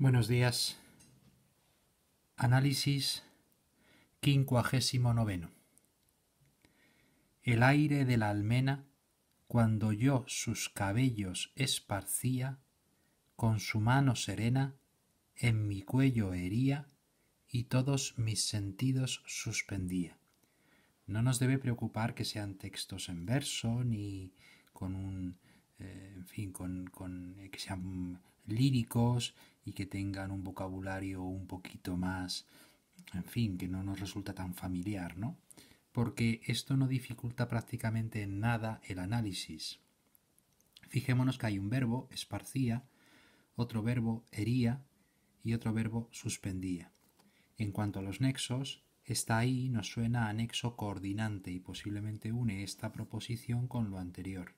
Buenos días. Análisis noveno. El aire de la almena, cuando yo sus cabellos esparcía, con su mano serena, en mi cuello hería y todos mis sentidos suspendía. No nos debe preocupar que sean textos en verso ni con un. Eh, en fin, con, con eh, que sean líricos y que tengan un vocabulario un poquito más, en fin, que no nos resulta tan familiar, ¿no? Porque esto no dificulta prácticamente en nada el análisis. Fijémonos que hay un verbo, esparcía, otro verbo, hería, y otro verbo, suspendía. En cuanto a los nexos, está ahí nos suena a nexo coordinante y posiblemente une esta proposición con lo anterior.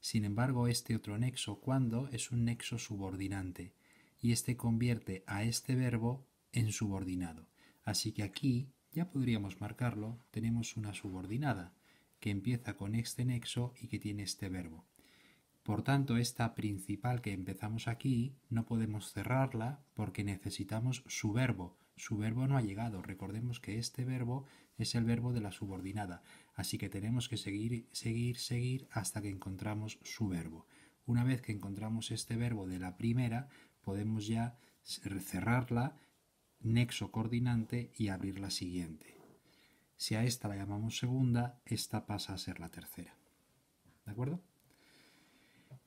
Sin embargo, este otro nexo cuando es un nexo subordinante y este convierte a este verbo en subordinado. Así que aquí ya podríamos marcarlo, tenemos una subordinada que empieza con este nexo y que tiene este verbo. Por tanto, esta principal que empezamos aquí no podemos cerrarla porque necesitamos su verbo. Su verbo no ha llegado. Recordemos que este verbo es el verbo de la subordinada. Así que tenemos que seguir, seguir, seguir hasta que encontramos su verbo. Una vez que encontramos este verbo de la primera, podemos ya cerrarla, nexo coordinante y abrir la siguiente. Si a esta la llamamos segunda, esta pasa a ser la tercera. ¿De acuerdo?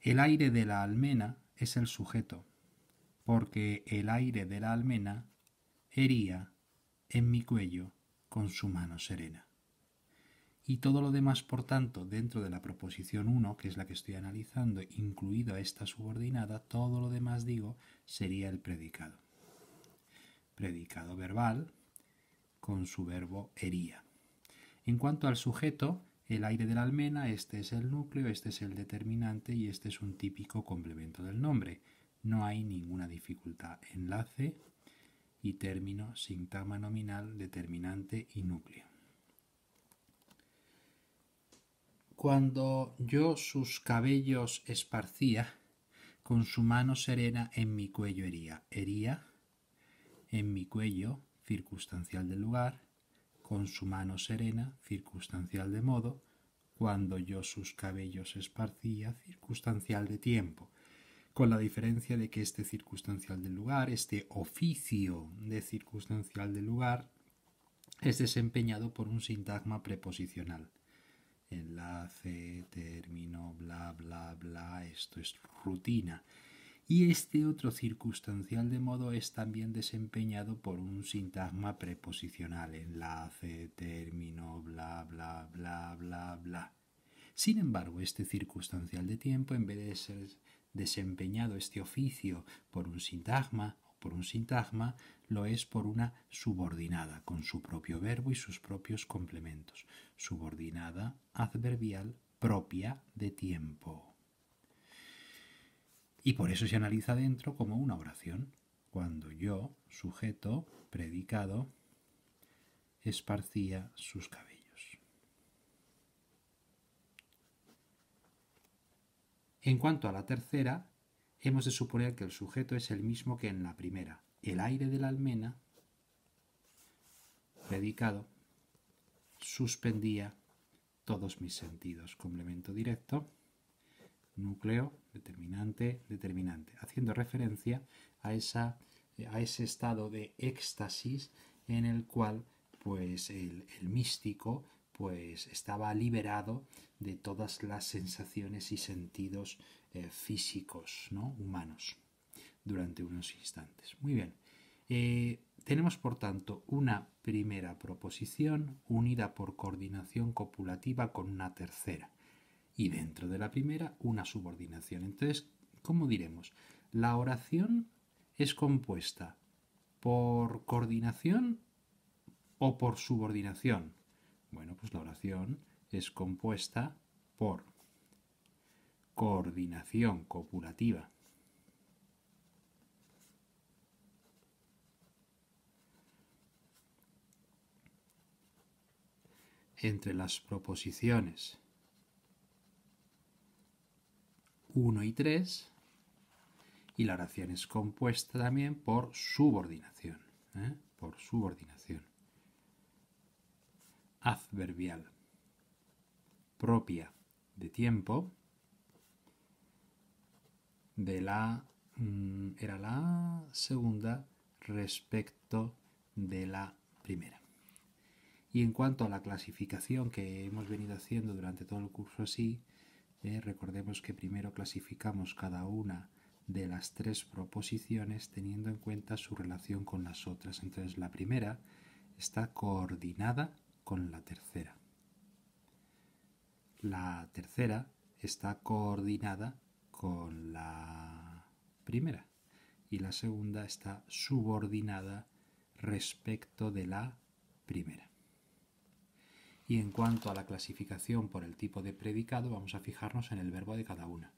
El aire de la almena es el sujeto, porque el aire de la almena hería en mi cuello con su mano serena y todo lo demás, por tanto, dentro de la proposición 1, que es la que estoy analizando, incluido esta subordinada, todo lo demás, digo, sería el predicado. Predicado verbal con su verbo hería. En cuanto al sujeto, el aire de la almena, este es el núcleo, este es el determinante y este es un típico complemento del nombre. No hay ninguna dificultad. Enlace y término, sintagma nominal, determinante y núcleo. cuando yo sus cabellos esparcía, con su mano serena en mi cuello hería, hería en mi cuello, circunstancial del lugar, con su mano serena, circunstancial de modo, cuando yo sus cabellos esparcía, circunstancial de tiempo, con la diferencia de que este circunstancial del lugar, este oficio de circunstancial del lugar, es desempeñado por un sintagma preposicional enlace, término, bla, bla, bla, esto es rutina. Y este otro circunstancial de modo es también desempeñado por un sintagma preposicional, enlace, término, bla, bla, bla, bla, bla. Sin embargo, este circunstancial de tiempo, en vez de ser desempeñado este oficio por un sintagma, por un sintagma, lo es por una subordinada, con su propio verbo y sus propios complementos. Subordinada adverbial propia de tiempo. Y por eso se analiza dentro como una oración, cuando yo, sujeto, predicado, esparcía sus cabellos. En cuanto a la tercera, hemos de suponer que el sujeto es el mismo que en la primera. El aire de la almena, predicado, suspendía todos mis sentidos. Complemento directo, núcleo, determinante, determinante, haciendo referencia a, esa, a ese estado de éxtasis en el cual pues el, el místico pues estaba liberado de todas las sensaciones y sentidos eh, físicos, ¿no? humanos, durante unos instantes. Muy bien. Eh, tenemos, por tanto, una primera proposición unida por coordinación copulativa con una tercera. Y dentro de la primera, una subordinación. Entonces, ¿cómo diremos? La oración es compuesta por coordinación o por subordinación. Bueno, pues la oración es compuesta por coordinación copulativa. entre las proposiciones 1 y 3 y la oración es compuesta también por subordinación, ¿eh? por subordinación adverbial propia de tiempo de la mm, era la segunda respecto de la primera. Y en cuanto a la clasificación que hemos venido haciendo durante todo el curso así, eh, recordemos que primero clasificamos cada una de las tres proposiciones teniendo en cuenta su relación con las otras. Entonces la primera está coordinada con la tercera. La tercera está coordinada con la primera y la segunda está subordinada respecto de la primera. Y en cuanto a la clasificación por el tipo de predicado, vamos a fijarnos en el verbo de cada una.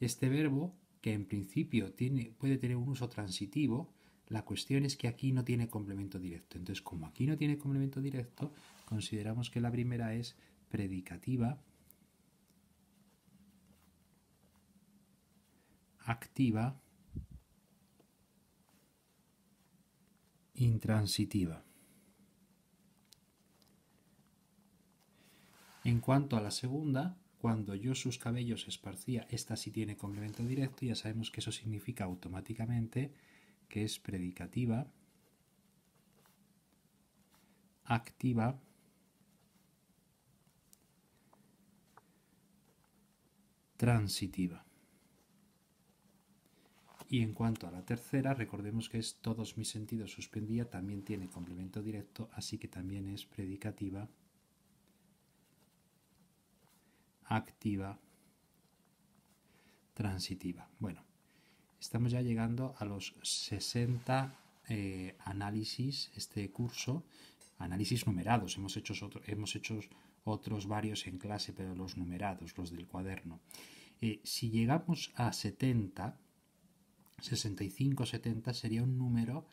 Este verbo, que en principio tiene, puede tener un uso transitivo, la cuestión es que aquí no tiene complemento directo. Entonces, como aquí no tiene complemento directo, consideramos que la primera es predicativa, activa, intransitiva. En cuanto a la segunda, cuando yo sus cabellos esparcía, esta sí tiene complemento directo, ya sabemos que eso significa automáticamente que es predicativa, activa, transitiva. Y en cuanto a la tercera, recordemos que es todos mis sentidos suspendía, también tiene complemento directo, así que también es predicativa, activa, transitiva. Bueno, Estamos ya llegando a los 60 eh, análisis, este curso, análisis numerados. Hemos hecho, hemos hecho otros varios en clase, pero los numerados, los del cuaderno. Eh, si llegamos a 70, 65, 70 sería un número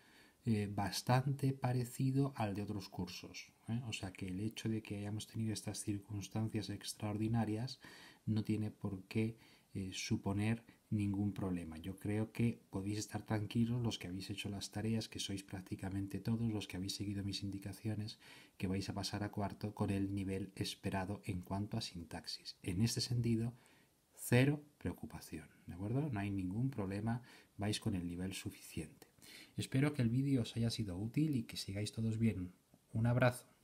eh, bastante parecido al de otros cursos. O sea que el hecho de que hayamos tenido estas circunstancias extraordinarias no tiene por qué eh, suponer ningún problema. Yo creo que podéis estar tranquilos los que habéis hecho las tareas, que sois prácticamente todos, los que habéis seguido mis indicaciones, que vais a pasar a cuarto con el nivel esperado en cuanto a sintaxis. En este sentido, cero preocupación, ¿de acuerdo? No hay ningún problema, vais con el nivel suficiente. Espero que el vídeo os haya sido útil y que sigáis todos bien. Un abrazo.